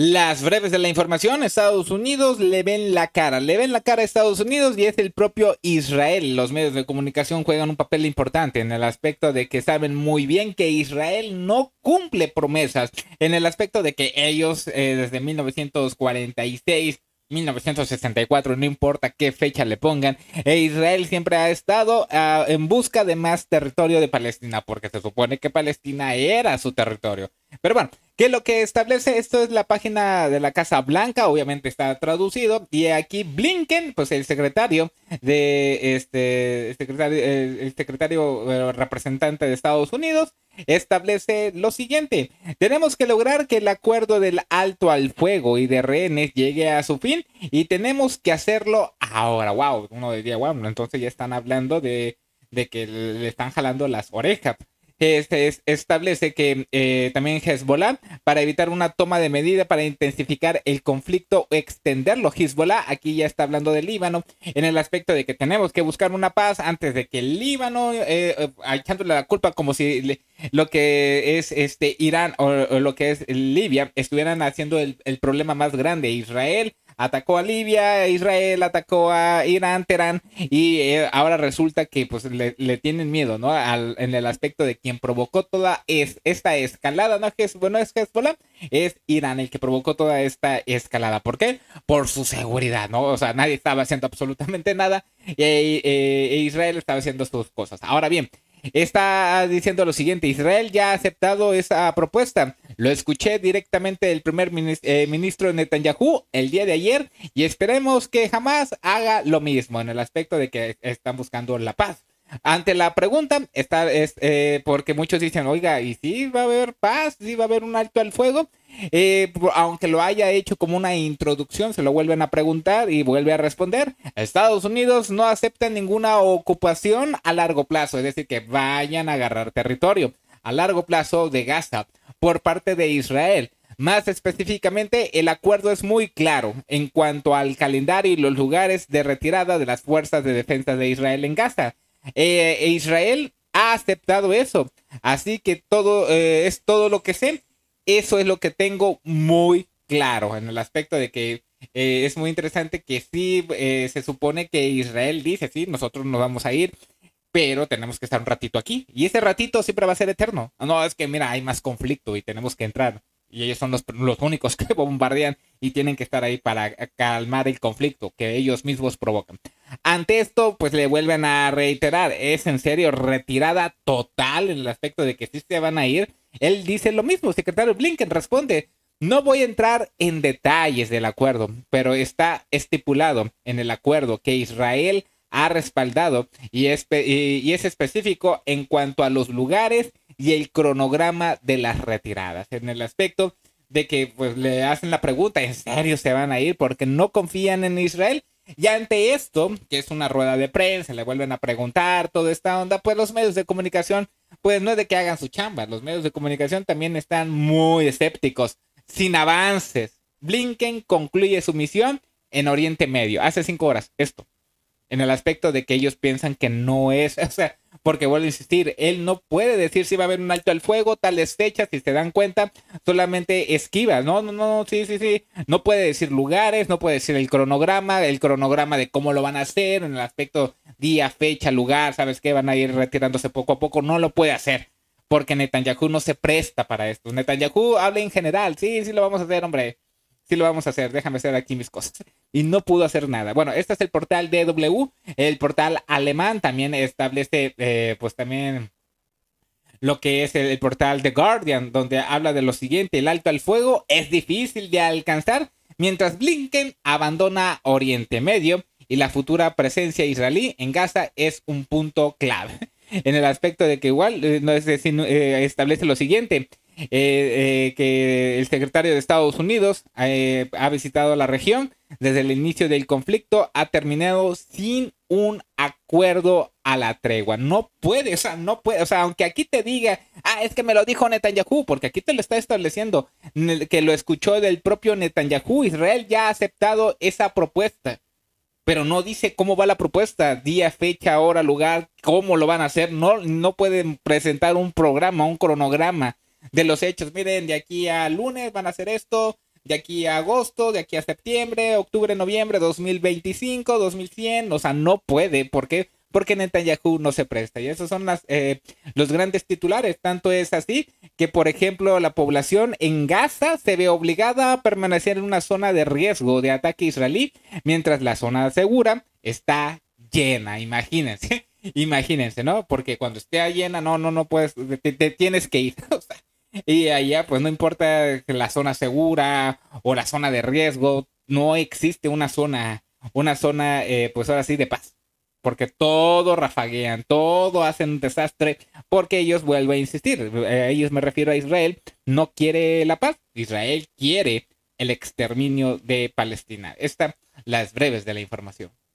Las breves de la información, Estados Unidos le ven la cara, le ven la cara a Estados Unidos y es el propio Israel. Los medios de comunicación juegan un papel importante en el aspecto de que saben muy bien que Israel no cumple promesas, en el aspecto de que ellos eh, desde 1946 1964, no importa qué fecha le pongan, e Israel siempre ha estado ah, en busca de más territorio de Palestina, porque se supone que Palestina era su territorio. Pero bueno, que lo que establece esto es la página de la Casa Blanca, obviamente está traducido, y aquí Blinken, pues el secretario de este, secretario, el secretario representante de Estados Unidos, establece lo siguiente, tenemos que lograr que el acuerdo del alto al fuego y de rehenes llegue a su fin y tenemos que hacerlo ahora, wow, uno diría, wow, entonces ya están hablando de, de que le están jalando las orejas que establece que eh, también Hezbollah, para evitar una toma de medida para intensificar el conflicto o extenderlo. Hezbollah, aquí ya está hablando del Líbano, en el aspecto de que tenemos que buscar una paz antes de que el Líbano, eh, eh echándole la culpa como si lo que es este Irán o, lo que es Libia estuvieran haciendo el, el problema más grande. Israel atacó a Libia, Israel atacó a Irán, Teherán, y eh, ahora resulta que pues le, tienen miedo, ¿no? Al, en el aspecto de quien provocó toda esta escalada, ¿no? Es, bueno, es Hezbollah, es Irán el que provocó toda esta escalada. ¿Por qué? Por su seguridad, ¿no? O sea, nadie estaba haciendo absolutamente nada. y eh, eh, Israel estaba haciendo sus cosas. Ahora bien, está diciendo lo siguiente, Israel ya ha aceptado esa propuesta. Lo escuché directamente del primer eh, ministro Netanyahu el día de ayer y esperemos que jamás haga lo mismo en el aspecto de que están buscando la paz. Ante la pregunta, está, eh, porque muchos dicen, oiga, ¿y si va a haber paz? ¿Sí va a haber un alto al fuego? Eh, aunque lo haya hecho como una introducción, se lo vuelven a preguntar y vuelve a responder. Estados Unidos no acepta ninguna ocupación a largo plazo, es decir, que vayan a agarrar territorio a largo plazo de Gaza por parte de Israel. Más específicamente, el acuerdo es muy claro en cuanto al calendario y los lugares de retirada de las fuerzas de defensa de Israel en Gaza. Eh, e Israel ha aceptado eso. Así que todo eh, es todo lo que sé. Eso es lo que tengo muy claro en el aspecto de que eh, es muy interesante que sí, se supone que Israel dice, sí, nosotros nos vamos a ir, pero tenemos que estar un ratito aquí. Y ese ratito siempre va a ser eterno. No, es que mira, hay más conflicto y tenemos que entrar y ellos son los, únicos que bombardean y tienen que estar ahí para calmar el conflicto que ellos mismos provocan. Ante esto, pues le vuelven a reiterar, es en serio retirada total en el aspecto de que sí se van a ir. Él dice lo mismo, secretario Blinken responde, no voy a entrar en detalles del acuerdo, pero está estipulado en el acuerdo que Israel ha respaldado y y es específico en cuanto a los lugares y el cronograma de las retiradas. En el aspecto de que pues, le hacen la pregunta, ¿en serio se van a ir porque no confían en Israel? Y ante esto, que es una rueda de prensa, le vuelven a preguntar toda esta onda, pues los medios de comunicación, pues no es de que hagan su chamba, los medios de comunicación también están muy escépticos, sin avances. Blinken concluye su misión en Oriente Medio, hace cinco horas, esto, en el aspecto de que ellos piensan que no es, o sea, porque vuelvo a insistir, él no puede decir si va a haber un alto al fuego, tales fechas, si se dan cuenta, solamente esquiva, no, no, no, sí, sí, sí, no puede decir lugares, no puede decir el cronograma, el cronograma de cómo lo van a hacer, en el aspecto día, fecha, lugar, sabes que van a ir retirándose poco a poco, no lo puede hacer. Porque Netanyahu no se presta para esto. Netanyahu habla en general. Sí, sí lo vamos a hacer, hombre sí lo vamos a hacer, déjame hacer aquí mis cosas y no pudo hacer nada. Bueno, este es el portal DW, el portal alemán también establece, eh, pues también lo que es el, portal The Guardian, donde habla de lo siguiente, el alto al fuego es difícil de alcanzar mientras Blinken abandona Oriente Medio y la futura presencia israelí en Gaza es un punto clave. En el aspecto de que igual eh, no es decir, eh, establece lo siguiente, eh, eh, que el secretario de Estados Unidos eh, ha visitado la región desde el inicio del conflicto, ha terminado sin un acuerdo a la tregua. No puede, o sea, no puede, o sea, aunque aquí te diga, ah, es que me lo dijo Netanyahu, porque aquí te lo está estableciendo, que lo escuchó del propio Netanyahu, Israel ya ha aceptado esa propuesta pero no dice cómo va la propuesta, día, fecha, hora, lugar, cómo lo van a hacer. No, no pueden presentar un programa, un cronograma de los hechos. Miren, de aquí a lunes van a hacer esto, de aquí a agosto, de aquí a septiembre, octubre, noviembre, 2025, 2100. O sea, no puede. ¿Por qué? Porque Netanyahu no se presta. Y esos son las, eh, los grandes titulares. Tanto es así que, por ejemplo, la población en Gaza se ve obligada a permanecer en una zona de riesgo de ataque israelí, mientras la zona segura está llena. Imagínense. Imagínense, ¿no? Porque cuando esté llena, no, no, no puedes, te tienes que ir. O sea, y allá, pues no importa la zona segura o la zona de riesgo, no existe una zona, una zona, eh, pues ahora sí, de paz. Porque todo rafaguean, todo hacen un desastre, porque ellos, vuelvo a insistir, ellos me refiero a Israel, no quiere la paz, Israel quiere el exterminio de Palestina. Estas las breves de la información.